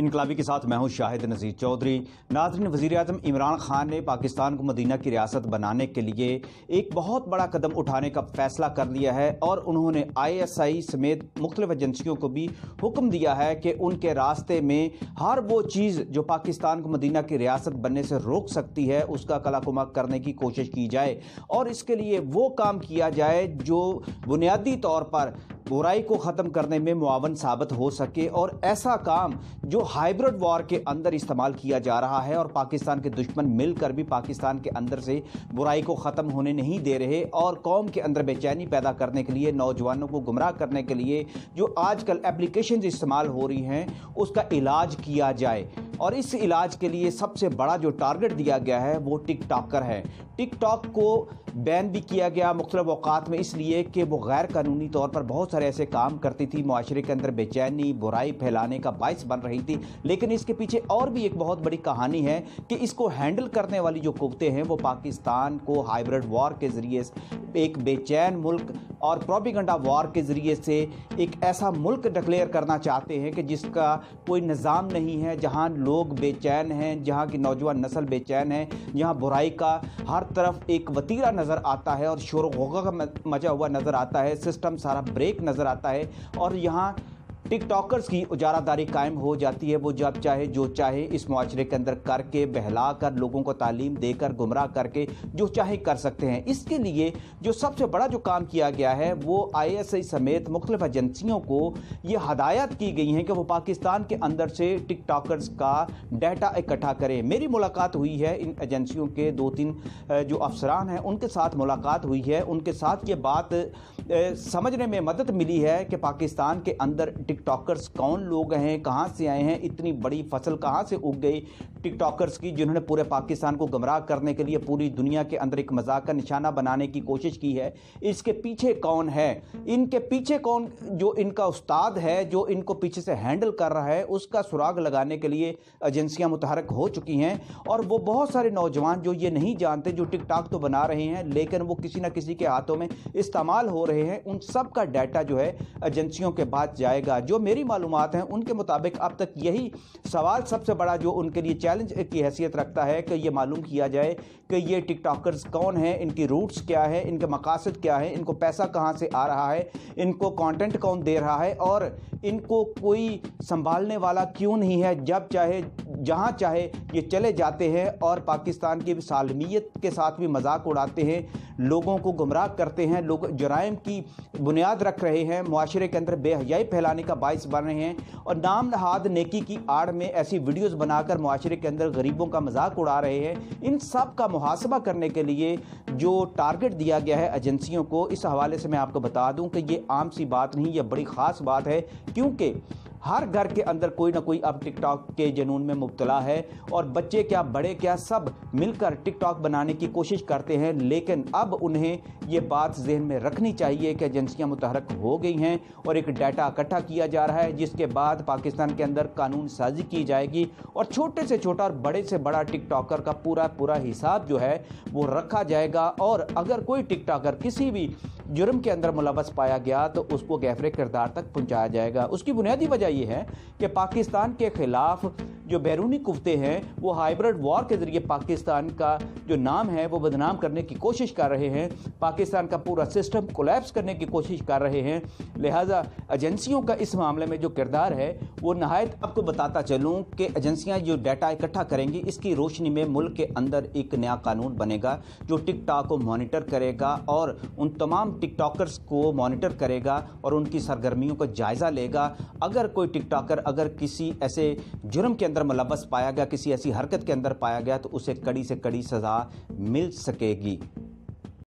इनकलाबी के साथ मैं हूं शाहिद नज़ीर चौधरी नाजरन वजी अजम इमरान खान ने पाकिस्तान को मदीना की रियासत बनाने के लिए एक बहुत बड़ा कदम उठाने का फैसला कर लिया है और उन्होंने आई एस आई समेत मुख्तलिफ एजेंसियों को भी हुक्म दिया है कि उनके रास्ते में हर वो चीज़ जो पाकिस्तान को मदीना की रियासत बनने से रोक सकती है उसका कलाकुमा करने की कोशिश की जाए और इसके लिए वो काम किया जाए जो बुनियादी तौर पर बुराई को ख़त्म करने में मुआवन साबित हो सके और ऐसा काम जो हाइब्रिड वॉर के अंदर इस्तेमाल किया जा रहा है और पाकिस्तान के दुश्मन मिलकर भी पाकिस्तान के अंदर से बुराई को ख़त्म होने नहीं दे रहे और कौम के अंदर बेचैनी पैदा करने के लिए नौजवानों को गुमराह करने के लिए जो आजकल एप्लीकेशन इस्तेमाल हो रही हैं उसका इलाज किया जाए और इस इलाज के लिए सबसे बड़ा जो टारगेट दिया गया है वो टिक टॉकर है टिक टॉक को बैन भी किया गया मुख्तलिफ अवकात में इसलिए कि वो गैर कानूनी तौर पर बहुत सारे ऐसे काम करती थी माशरे के अंदर बेचैनी बुराई फैलाने का बायस बन रही थी लेकिन इसके पीछे और भी एक बहुत बड़ी कहानी है कि इसको हैंडल करने वाली जो कुतें हैं वो पाकिस्तान को हाइब्रिड वॉर के ज़रिए एक बेचैन मुल्क और प्रोपिगंडा वॉर के ज़रिए से एक ऐसा मुल्क डिक्लेयर करना चाहते हैं कि जिसका कोई निज़ाम नहीं है जहाँ लोग बेचैन हैं जहाँ की नौजवान नस्ल बेचैन है जहाँ बुराई का हर तरफ एक वतीरा नज़र आता है और शोर वोगा का मचा हुआ नज़र आता है सिस्टम सारा ब्रेक नज़र आता है और यहाँ टिकटॉकर्स की उजारादारी कायम हो जाती है वो जब चाहे जो चाहे इस माशरे के अंदर करके बहला कर लोगों को तालीम देकर गुमराह करके जो चाहे कर सकते हैं इसके लिए जो सबसे बड़ा जो काम किया गया है वो आई समेत मुख्तलिफ एजेंसियों को ये हदायत की गई हैं कि वो पाकिस्तान के अंदर से टिकटॉकर्स का डाटा इकट्ठा करें मेरी मुलाकात हुई है इन एजेंसियों के दो तीन जो अफसरान हैं उनके साथ मुलाकात हुई है उनके साथ ये बात समझने में मदद मिली है कि पाकिस्तान के अंदर टिक टिकटॉकर्स कौन लोग हैं कहाँ से आए हैं इतनी बड़ी फसल कहाँ से उग गई टिकटॉकर्स की जिन्होंने पूरे पाकिस्तान को गमराह करने के लिए पूरी दुनिया के अंदर एक मजाक का निशाना बनाने की कोशिश की है इसके पीछे कौन है इनके पीछे कौन जो इनका उस्ताद है जो इनको पीछे से हैंडल कर रहा है उसका सुराग लगाने के लिए एजेंसियाँ मुतहरक हो चुकी हैं और वो बहुत सारे नौजवान जो ये नहीं जानते जो टिकटॉक तो बना रहे हैं लेकिन वो किसी ना किसी के हाथों में इस्तेमाल हो रहे हैं उन सब का डाटा जो है एजेंसियों के बाद जाएगा जो मेरी मालूम हैं उनके मुताबिक अब तक यही सवाल सबसे बड़ा जो उनके लिए चैलेंज की हैसियत रखता है कि ये मालूम किया जाए कि ये टिकटॉकर्स कौन हैं इनकी रूट्स क्या है इनके मकासद क्या हैं इनको पैसा कहाँ से आ रहा है इनको कॉन्टेंट कौन दे रहा है और इनको कोई संभालने वाला क्यों नहीं है जब चाहे जहाँ चाहे ये चले जाते हैं और पाकिस्तान की सालमियत के साथ भी मजाक उड़ाते हैं लोगों को गुमराह करते हैं लोग जराइम की बुनियाद रख रहे हैं माशरे के अंदर बेहयाई फैलाने का बायस बन रहे हैं और नाम नहाद नेकी की आड़ में ऐसी वीडियोज़ बनाकर माशरे के अंदर गरीबों का मजाक उड़ा रहे हैं इन सब का मुहासबा करने के लिए जो टारगेट दिया गया है एजेंसियों को इस हवाले से मैं आपको बता दूँ कि ये आम सी बात नहीं यह बड़ी ख़ास बात है क्योंकि हर घर के अंदर कोई ना कोई अब टिकटॉक के जुनून में मुबतला है और बच्चे क्या बड़े क्या सब मिलकर टिकटॉक बनाने की कोशिश करते हैं लेकिन अब उन्हें ये बात जहन में रखनी चाहिए कि एजेंसियाँ मुतहरक हो गई हैं और एक डाटा इकट्ठा किया जा रहा है जिसके बाद पाकिस्तान के अंदर कानून साजी की जाएगी और छोटे से छोटा और बड़े से बड़ा टिकटॉकर का पूरा पूरा हिसाब जो है वो रखा जाएगा और अगर कोई टिकटॉकर किसी भी जुर्म के अंदर मुलवस पाया गया तो उसको गैफरे किरदार तक पहुँचाया जाएगा उसकी बुनियादी वजह यह है कि पाकिस्तान के ख़िलाफ़ जो बैरूनी कुफ्ते हैं वो हाइब्रिड वॉर के जरिए पाकिस्तान का जो नाम है वो बदनाम करने की कोशिश कर रहे हैं पाकिस्तान का पूरा सिस्टम कोलैप्स करने की कोशिश कर रहे हैं लिहाजा एजेंसियों का इस मामले में जो किरदार है वो नहायत आपको तो बताता चलूँ कि एजेंसियाँ जो डाटा इकट्ठा करेंगी इसकी रोशनी में मुल्क के अंदर एक नया कानून बनेगा जो टिकटॉक को मॉनिटर करेगा और उन तमाम टिकटॉकर्स को मॉनिटर करेगा और उनकी सरगर्मियों का जायज़ा लेगा अगर कोई टिकटॉकर अगर किसी ऐसे जुर्म के अंदर अंदर मुलवस पाया गया किसी ऐसी हरकत के अंदर पाया गया तो उसे कड़ी से कड़ी सज़ा मिल सकेगी